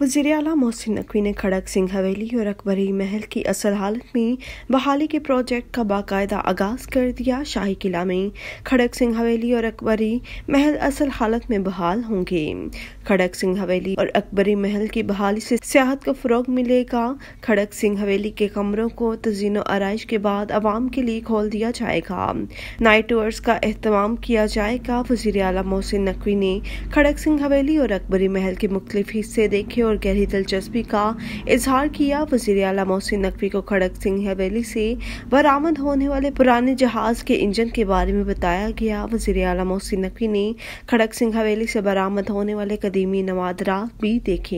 वजीर अला मोहसिन नकवी ने खड़क सिंह हवेली और अकबरी महल की असल हालत में बहाली के प्रोजेक्ट का बाकायदा आगाज कर दिया शाही किला में खड़क सिंह हवेली और अकबरी महल असल हालत में बहाल होंगे खड़क सिंह हवेली और अकबरी महल की बहाली से सियाहत को फ़रोग मिलेगा खड़क सिंह हवेली के कमरों को तजीन आरइश के बाद आवाम के लिए खोल दिया जाएगा नाइट टूर्स का अहतमाम किया जाएगा वजीर अला मोहसिन नकवी ने खड़क सिंह हवेली और अकबरी महल के मुख्तलिफ हिस्से देखे और गहरी दिलचस्पी का इजहार किया वजीर अला मोहसिन नकवी को खड़क सिंह हवेली से बरामद होने वाले पुराने जहाज के इंजन के बारे में बताया गया वजीर अला मोहसिन नकवी ने खड़क सिंह हवेली से बरामद होने वाले कदीमी नवादरा भी देखे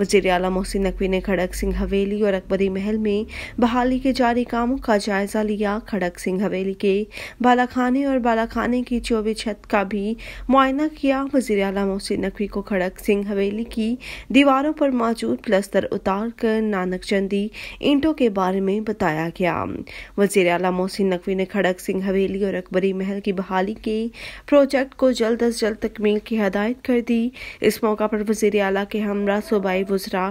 वजीर अला मोहसिन नकवी ने खड़क सिंह हवेली और अकबरी महल में बहाली के जारी कामों का जायजा लिया खड़क सिंह हवेली के बालाखाने और बालाखाने की चौबी छत का भी मुआयना किया वजीर अला मोहसिन नकवी को खड़क सिंह हवेली की दीवार दीवारों पर मौजूद प्लस्तर उतार कर नानक चंदी ईंटों के बारे में बताया गया वजीर अला मोहसिन नकवी ने खड़क सिंह हवेली और अकबरी महल की बहाली के प्रोजेक्ट को जल्द अज जल्द तकमील की हदायत कर दी इस मौका पर वजीर अला के हमरा सूबाई वजरा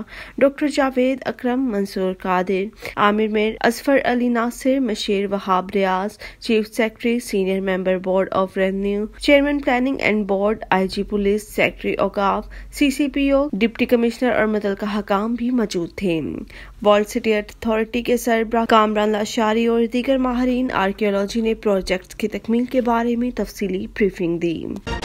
doctor Javed Akram Mansoor Qadir Aamir Mir Asfar Ali Nasir Mashir Wahab Riaz chief secretary senior member board of revenue chairman planning and board IG police secretary औकाफ सीसीपीओ डिप्टी कमिश्नर कमिश्नर और का हकाम भी मौजूद थे वर्ल्ड सिटी अथॉरिटी के सरबरा कामरान लाशारी और दीगर माहरीन आर्कियोलॉजी ने प्रोजेक्ट की तकमील के बारे में तफसीली ब्रीफिंग दी